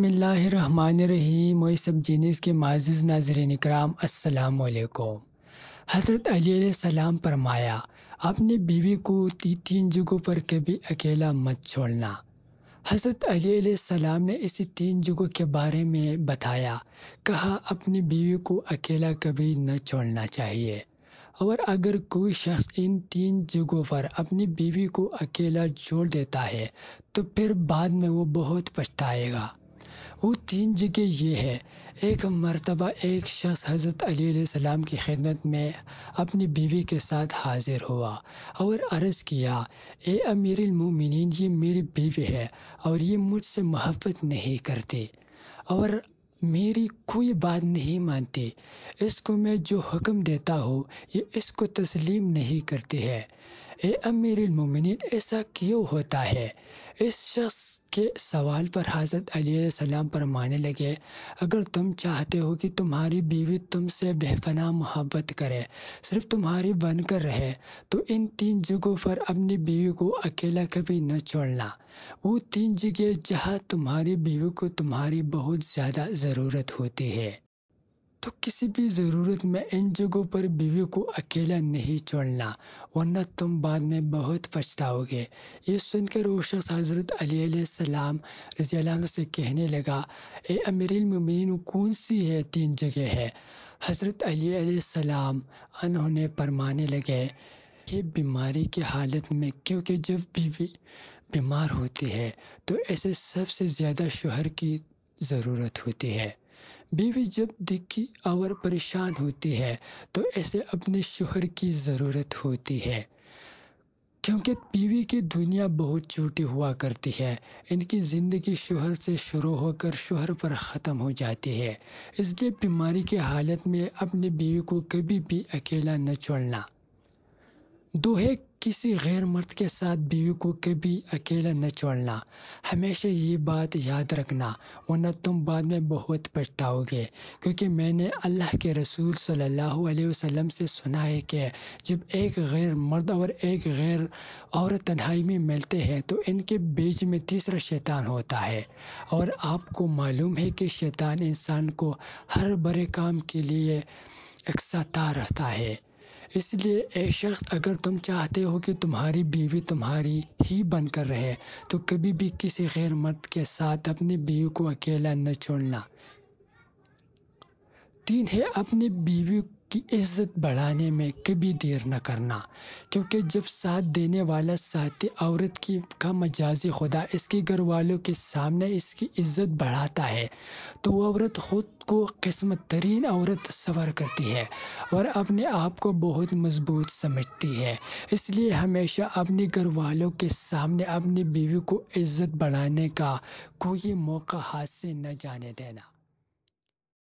बसमीम सब जीनीस के माजिज़ नाजरन निकराम असलकुम हज़रत अलीम फरमाया अपनी बीवी को ती तीन जगहों पर कभी अकेला मत छोड़ना हज़रत अलीम ने इसी तीन जगहों के बारे में बताया कहा अपनी बीवी को अकेला कभी न छोड़ना चाहिए और अगर कोई शख्स इन तीन जगहों पर अपनी बीवी को अकेला छोड़ देता है तो फिर बाद में वो बहुत पछताएगा वो तीन जगह ये है एक मरतबा एक शख्स हज़रत अली सलाम की खिदमत में अपनी बीवी के साथ हाज़िर हुआ और अर्ज़ किया ए अमीर मोमिन ये मेरी बीवी है और ये मुझसे मोहब्बत नहीं करती और मेरी कोई बात नहीं मानती इसको मैं जो हुक्म देता हूँ ये इसको तस्लीम नहीं करती है ए अमीर उमिन ऐसा क्यों होता है इस शख्स के सवाल पर हज़रत सलाम माने लगे अगर तुम चाहते हो कि तुम्हारी बीवी तुमसे बेफना मोहब्बत करे सिर्फ तुम्हारी बनकर रहे तो इन तीन जगहों पर अपनी बीवी को अकेला कभी न छोड़ना वो तीन जगह जहाँ तुम्हारी बीवी को तुम्हारी बहुत ज़्यादा ज़रूरत होती है तो किसी भी ज़रूरत में इन जगहों पर बीवी को अकेला नहीं छोड़ना वरना तुम बाद में बहुत पछताओगे ये सुनकर वो शख्स हज़रत अली सलाम से कहने लगा ए अमीरमिन कौन सी है तीन जगह है हज़रत अली उन्होंने फरमाने लगे ये बीमारी की हालत में क्योंकि जब बीवी बीमार होती है तो ऐसे सबसे ज़्यादा शोहर की ज़रूरत होती है बीवी जब दिखी और परेशान होती है तो ऐसे अपने शोहर की ज़रूरत होती है क्योंकि बीवी की दुनिया बहुत छोटी हुआ करती है इनकी ज़िंदगी शोहर से शुरू होकर शोहर पर ख़त्म हो जाती है इसलिए बीमारी की हालत में अपने बीवी को कभी भी अकेला न छोड़ना दोहे किसी गैर मर्द के साथ बीवी को कभी अकेला न छोड़ना हमेशा ये बात याद रखना वरना तुम बाद में बहुत पछताओगे क्योंकि मैंने अल्लाह के रसूल सल्लल्लाहु अलैहि वसल्लम से सुना है कि जब एक गैर मर्द और एक गैर औरत तन्हाई में मिलते हैं तो इनके बीच में तीसरा शैतान होता है और आपको मालूम है कि शैतान इंसान को हर बड़े काम के लिए उकसाता रहता है इसलिए एक शख्स अगर तुम चाहते हो कि तुम्हारी बीवी तुम्हारी ही बनकर रहे तो कभी भी किसी गैर मर्द के साथ अपनी बीवी को अकेला न छोड़ना तीन है अपनी बीवी कि इज़्ज़त बढ़ाने में कभी देर न करना क्योंकि जब साथ देने वाला साथी औरत की का मजाजी खुदा इसके घर वालों के सामने इसकी इज़्ज़त बढ़ाता है तो वो औरत खुद को किस्मत तरीन औरत सवर करती है और अपने आप को बहुत मजबूत समझती है इसलिए हमेशा अपने घर वालों के सामने अपनी बीवी को इज़्ज़त बढ़ाने का कोई मौका हाथ से न जाने देना